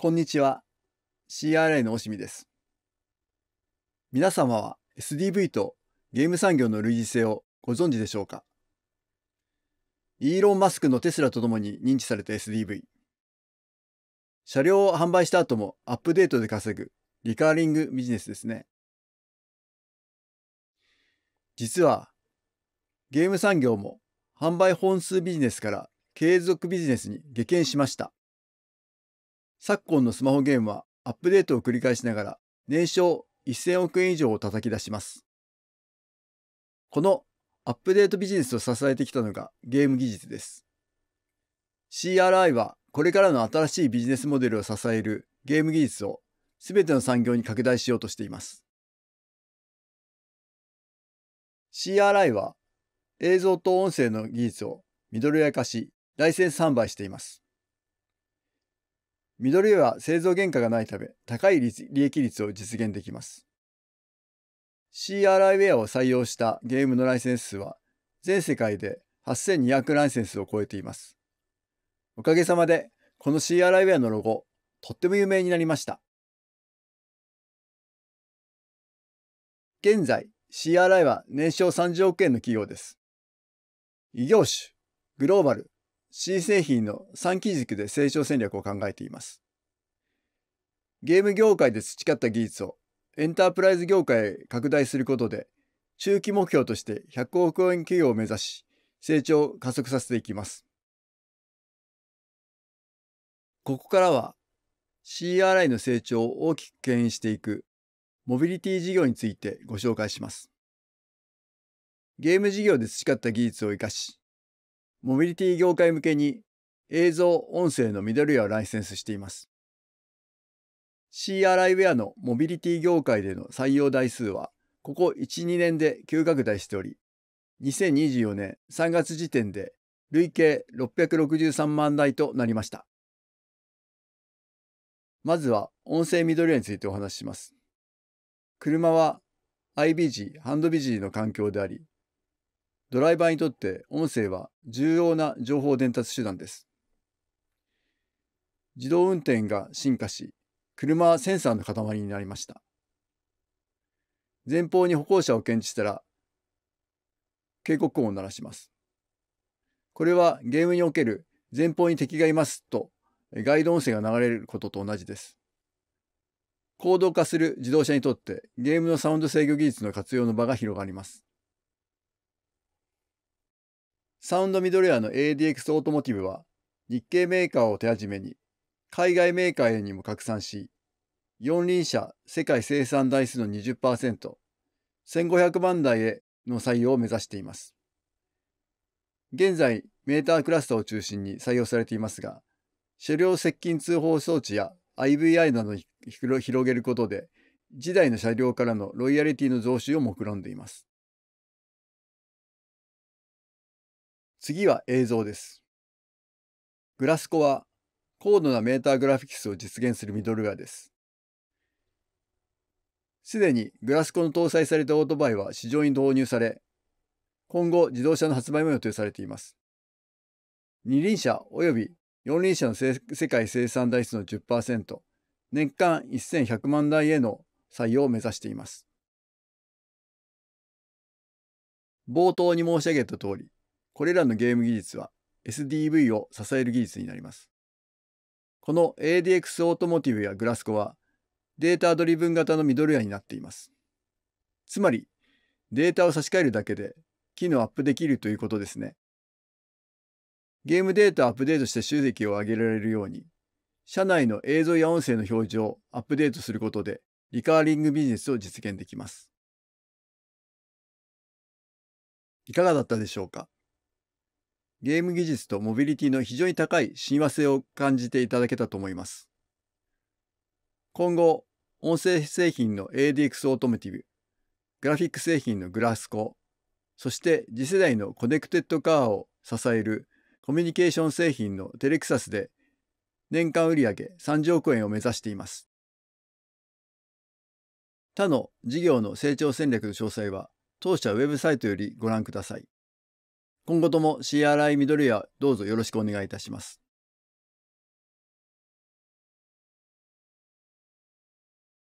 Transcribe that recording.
こんにちは。CRI のおしみです。皆様は SDV とゲーム産業の類似性をご存知でしょうかイーロン・マスクのテスラとともに認知された SDV。車両を販売した後もアップデートで稼ぐリカーリングビジネスですね。実は、ゲーム産業も販売本数ビジネスから継続ビジネスに激減しました。昨今のスマホゲームはアップデートを繰り返しながら年商1000億円以上を叩き出します。このアップデートビジネスを支えてきたのがゲーム技術です。CRI はこれからの新しいビジネスモデルを支えるゲーム技術を全ての産業に拡大しようとしています。CRI は映像と音声の技術をミドルウェア化し、ライセンス販売しています。緑ドは製造原価がないため、高い利益率を実現できます。CRI ウェアを採用したゲームのライセンス数は、全世界で8200ライセンスを超えています。おかげさまで、この CRI ウェアのロゴ、とっても有名になりました。現在、CRI は年商30億円の企業です。異業種、グローバル、C 製品の3基軸で成長戦略を考えています。ゲーム業界で培った技術をエンタープライズ業界へ拡大することで、中期目標として100億円企業を目指し、成長を加速させていきます。ここからは CRI の成長を大きく牽引していくモビリティ事業についてご紹介します。ゲーム事業で培った技術を生かし、モビリティ業界向けに映像、音声のミドルウェアをライセンスしています。CRI ウェアのモビリティ業界での採用台数は、ここ1、2年で急拡大しており、2024年3月時点で累計663万台となりました。まずは音声ミドルウェアについてお話しします。車は IBG、ハンドビジーの環境であり、ドライバーにとって音声は重要な情報伝達手段です。自動運転が進化し、車はセンサーの塊になりました。前方に歩行者を検知したら、警告音を鳴らします。これはゲームにおける前方に敵がいますとガイド音声が流れることと同じです。行動化する自動車にとってゲームのサウンド制御技術の活用の場が広がります。サウンドミドルエアの ADX オートモティブは、日系メーカーを手始めに、海外メーカーへにも拡散し、四輪車世界生産台数の20%、1500万台への採用を目指しています。現在、メータークラスターを中心に採用されていますが、車両接近通報装置や IVI などに広げることで、次代の車両からのロイヤリティの増収を目論んでいます。次は映像です。グラスコは高度なメーターグラフィックスを実現するミドルウェアです。すでにグラスコの搭載されたオートバイは市場に導入され、今後自動車の発売も予定されています。二輪車及び四輪車の世界生産台数の10%、年間1100万台への採用を目指しています。冒頭に申し上げた通り、これらのゲーム技術は SDV を支える技術になります。この ADX オートモティブやグラスコはデータドリブン型のミドルウェアになっています。つまり、データを差し替えるだけで機能アップできるということですね。ゲームデータをアップデートして収益を上げられるように、社内の映像や音声の表示をアップデートすることでリカーリングビジネスを実現できます。いかがだったでしょうかゲーム技術とモビリティの非常に高い親和性を感じていただけたと思います。今後、音声製品の ADX オートメティブ、グラフィック製品のグラスコ、そして次世代のコネクテッドカーを支えるコミュニケーション製品のテレクサスで年間売上30億円を目指しています。他の事業の成長戦略の詳細は当社ウェブサイトよりご覧ください。今後とも CRI 緑ドどうぞよろしくお願いいたします。